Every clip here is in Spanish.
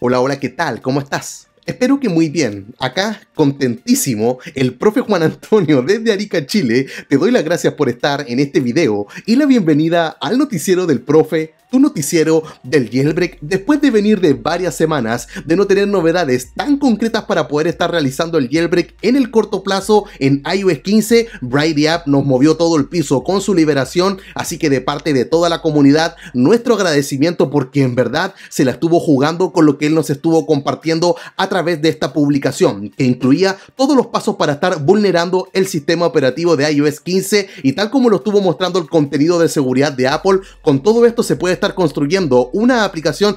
Hola, hola, ¿qué tal? ¿Cómo estás? Espero que muy bien. Acá, contentísimo, el profe Juan Antonio desde Arica, Chile. Te doy las gracias por estar en este video y la bienvenida al noticiero del profe tu noticiero del jailbreak después de venir de varias semanas de no tener novedades tan concretas para poder estar realizando el jailbreak en el corto plazo en iOS 15, Brady App nos movió todo el piso con su liberación, así que de parte de toda la comunidad, nuestro agradecimiento porque en verdad se la estuvo jugando con lo que él nos estuvo compartiendo a través de esta publicación, que incluía todos los pasos para estar vulnerando el sistema operativo de iOS 15 y tal como lo estuvo mostrando el contenido de seguridad de Apple, con todo esto se puede estar construyendo una aplicación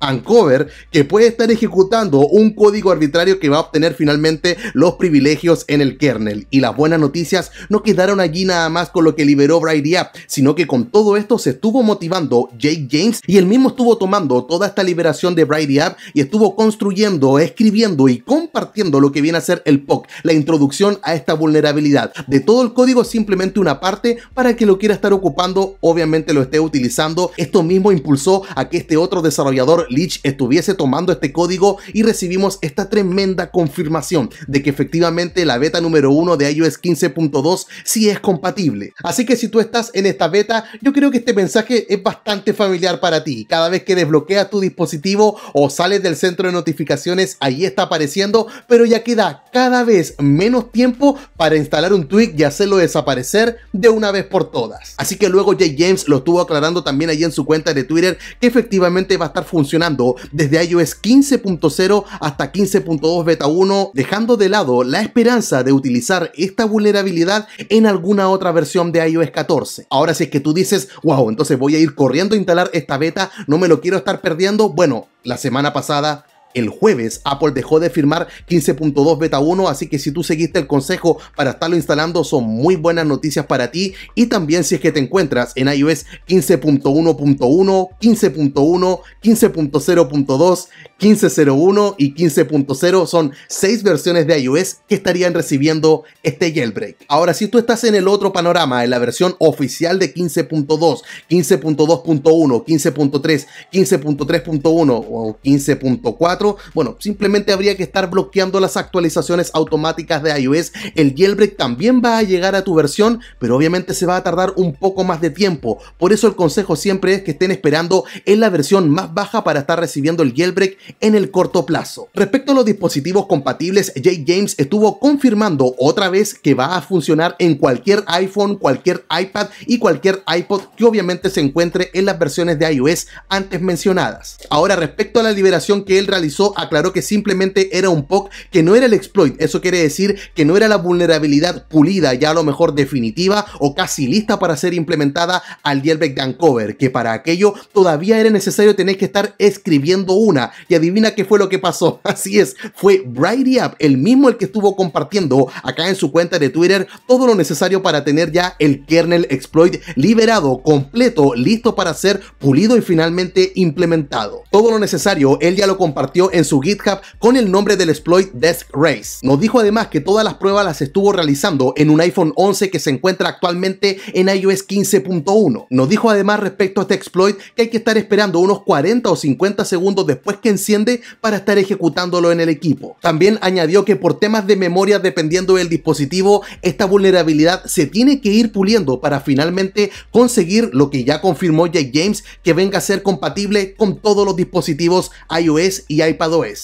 Uncover que puede estar ejecutando un código arbitrario que va a obtener finalmente los privilegios en el kernel. Y las buenas noticias no quedaron allí nada más con lo que liberó Brady App, sino que con todo esto se estuvo motivando Jake James y él mismo estuvo tomando toda esta liberación de Brady App y estuvo construyendo, escribiendo y compartiendo lo que viene a ser el POC, la introducción a esta vulnerabilidad. De todo el código simplemente una parte para que lo quiera estar ocupando, obviamente lo esté utilizando esto mismo impulsó a que este otro desarrollador, Leech, estuviese tomando este código y recibimos esta tremenda confirmación de que efectivamente la beta número 1 de iOS 15.2 sí es compatible. Así que si tú estás en esta beta, yo creo que este mensaje es bastante familiar para ti. Cada vez que desbloqueas tu dispositivo o sales del centro de notificaciones, ahí está apareciendo, pero ya queda cada vez menos tiempo para instalar un tweak y hacerlo desaparecer de una vez por todas. Así que luego Jay James lo estuvo aclarando también ayer en su cuenta de Twitter que efectivamente va a estar funcionando desde iOS 15.0 hasta 15.2 beta 1, dejando de lado la esperanza de utilizar esta vulnerabilidad en alguna otra versión de iOS 14. Ahora si es que tú dices, wow, entonces voy a ir corriendo a instalar esta beta, no me lo quiero estar perdiendo, bueno, la semana pasada el jueves Apple dejó de firmar 15.2 beta 1, así que si tú seguiste el consejo para estarlo instalando son muy buenas noticias para ti y también si es que te encuentras en iOS 15.1.1, 15.1, 15.0.2, 15.01 y 15.0 son seis versiones de iOS que estarían recibiendo este jailbreak. Ahora si tú estás en el otro panorama, en la versión oficial de 15.2, 15.2.1, 15.3, 15.3.1 o 15.4 bueno, simplemente habría que estar bloqueando las actualizaciones automáticas de iOS. El jailbreak también va a llegar a tu versión, pero obviamente se va a tardar un poco más de tiempo. Por eso el consejo siempre es que estén esperando en la versión más baja para estar recibiendo el jailbreak en el corto plazo. Respecto a los dispositivos compatibles, Jay James estuvo confirmando otra vez que va a funcionar en cualquier iPhone, cualquier iPad y cualquier iPod que obviamente se encuentre en las versiones de iOS antes mencionadas. Ahora, respecto a la liberación que él realizó aclaró que simplemente era un POC que no era el exploit. Eso quiere decir que no era la vulnerabilidad pulida, ya a lo mejor definitiva o casi lista para ser implementada al jailbreak de cover que para aquello todavía era necesario tener que estar escribiendo una. Y adivina qué fue lo que pasó. Así es, fue Brighty Up, el mismo el que estuvo compartiendo acá en su cuenta de Twitter todo lo necesario para tener ya el kernel exploit liberado, completo, listo para ser pulido y finalmente implementado. Todo lo necesario, él ya lo compartió en su GitHub con el nombre del exploit Desk Race. Nos dijo además que todas las pruebas las estuvo realizando en un iPhone 11 que se encuentra actualmente en iOS 15.1. Nos dijo además respecto a este exploit que hay que estar esperando unos 40 o 50 segundos después que enciende para estar ejecutándolo en el equipo. También añadió que por temas de memoria dependiendo del dispositivo, esta vulnerabilidad se tiene que ir puliendo para finalmente conseguir lo que ya confirmó Jake James que venga a ser compatible con todos los dispositivos iOS y iOS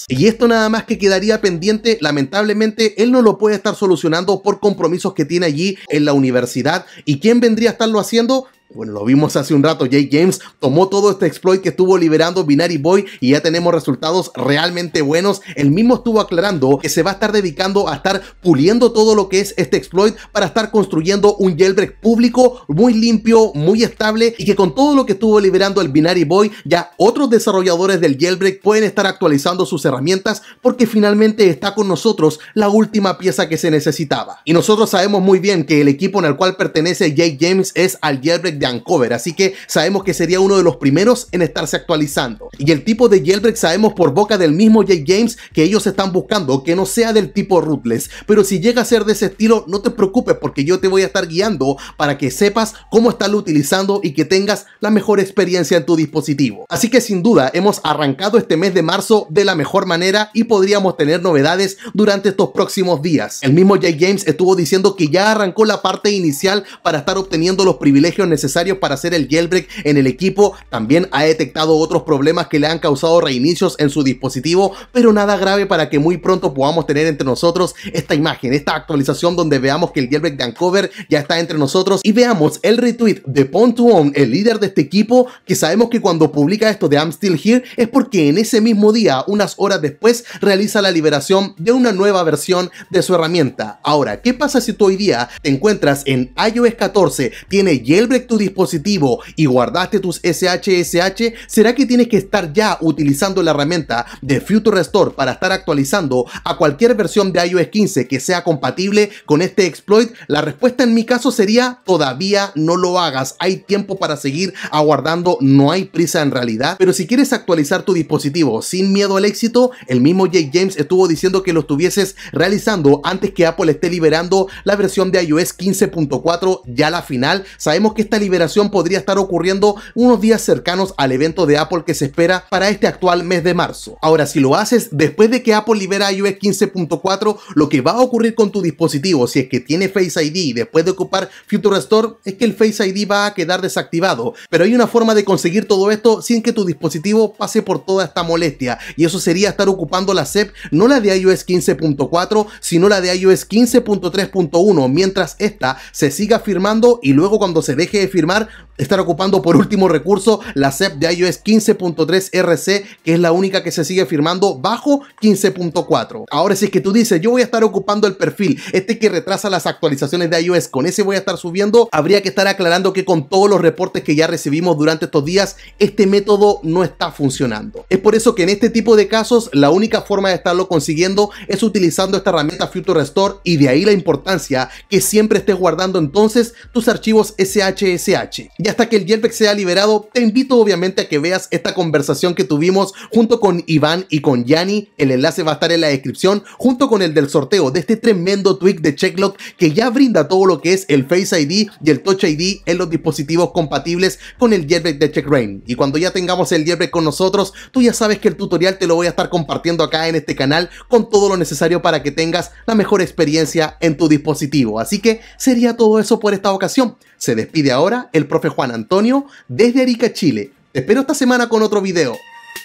y esto nada más que quedaría pendiente, lamentablemente él no lo puede estar solucionando por compromisos que tiene allí en la universidad. ¿Y quién vendría a estarlo haciendo? Bueno, lo vimos hace un rato, Jay James tomó todo este exploit que estuvo liberando Binary Boy y ya tenemos resultados realmente buenos. El mismo estuvo aclarando que se va a estar dedicando a estar puliendo todo lo que es este exploit para estar construyendo un jailbreak público muy limpio, muy estable y que con todo lo que estuvo liberando el Binary Boy, ya otros desarrolladores del jailbreak pueden estar actualizando sus herramientas porque finalmente está con nosotros la última pieza que se necesitaba. Y nosotros sabemos muy bien que el equipo en el cual pertenece Jay James es al jailbreak de Ancover, así que sabemos que sería uno de los primeros en estarse actualizando. Y el tipo de jailbreak sabemos por boca del mismo Jay James que ellos están buscando, que no sea del tipo rootless, pero si llega a ser de ese estilo, no te preocupes porque yo te voy a estar guiando para que sepas cómo estarlo utilizando y que tengas la mejor experiencia en tu dispositivo. Así que sin duda hemos arrancado este mes de marzo de la mejor manera y podríamos tener novedades durante estos próximos días. El mismo Jay James estuvo diciendo que ya arrancó la parte inicial para estar obteniendo los privilegios necesarios Necesario para hacer el jailbreak en el equipo. También ha detectado otros problemas que le han causado reinicios en su dispositivo, pero nada grave para que muy pronto podamos tener entre nosotros esta imagen, esta actualización donde veamos que el jailbreak de Ancover ya está entre nosotros y veamos el retweet de Pontuon, el líder de este equipo, que sabemos que cuando publica esto de I'm Still Here es porque en ese mismo día, unas horas después, realiza la liberación de una nueva versión de su herramienta. Ahora, ¿qué pasa si tú hoy día te encuentras en iOS 14, tiene jailbreak tu dispositivo y guardaste tus SHSH, será que tienes que estar ya utilizando la herramienta de Future Restore para estar actualizando a cualquier versión de iOS 15 que sea compatible con este exploit? La respuesta en mi caso sería todavía no lo hagas, hay tiempo para seguir aguardando, no hay prisa en realidad, pero si quieres actualizar tu dispositivo sin miedo al éxito, el mismo Jake James estuvo diciendo que lo estuvieses realizando antes que Apple esté liberando la versión de iOS 15.4 ya la final. Sabemos que esta liberación podría estar ocurriendo unos días cercanos al evento de Apple que se espera para este actual mes de marzo. Ahora, si lo haces después de que Apple libera iOS 15.4, lo que va a ocurrir con tu dispositivo, si es que tiene Face ID y después de ocupar Future Store, es que el Face ID va a quedar desactivado. Pero hay una forma de conseguir todo esto sin que tu dispositivo pase por toda esta molestia, y eso sería estar ocupando la SEP, no la de iOS 15.4, sino la de iOS 15.3.1, mientras esta se siga firmando y luego cuando se deje de firmar estar ocupando por último recurso la SEP de iOS 15.3 RC, que es la única que se sigue firmando bajo 15.4. Ahora, si es que tú dices, yo voy a estar ocupando el perfil, este que retrasa las actualizaciones de iOS, con ese voy a estar subiendo, habría que estar aclarando que con todos los reportes que ya recibimos durante estos días, este método no está funcionando. Es por eso que en este tipo de casos, la única forma de estarlo consiguiendo es utilizando esta herramienta Future Restore y de ahí la importancia que siempre estés guardando entonces tus archivos SHSH y hasta que el jailbreak sea liberado, te invito obviamente a que veas esta conversación que tuvimos junto con Iván y con Yanni. El enlace va a estar en la descripción, junto con el del sorteo de este tremendo tweak de Checklock que ya brinda todo lo que es el Face ID y el Touch ID en los dispositivos compatibles con el jailbreak de CheckRain. Y cuando ya tengamos el jailbreak con nosotros, tú ya sabes que el tutorial te lo voy a estar compartiendo acá en este canal con todo lo necesario para que tengas la mejor experiencia en tu dispositivo. Así que sería todo eso por esta ocasión. Se despide ahora el profe Juan Antonio desde Arica, Chile. Te espero esta semana con otro video.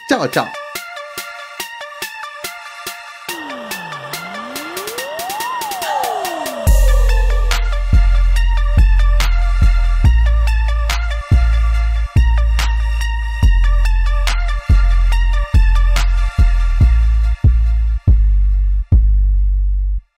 Chao, chao.